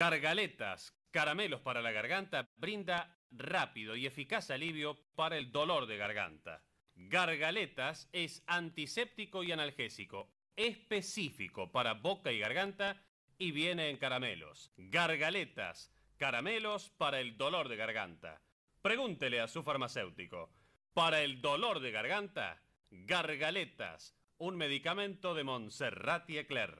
Gargaletas, caramelos para la garganta, brinda rápido y eficaz alivio para el dolor de garganta. Gargaletas es antiséptico y analgésico, específico para boca y garganta y viene en caramelos. Gargaletas, caramelos para el dolor de garganta. Pregúntele a su farmacéutico. Para el dolor de garganta, gargaletas, un medicamento de Montserrat y Eclair.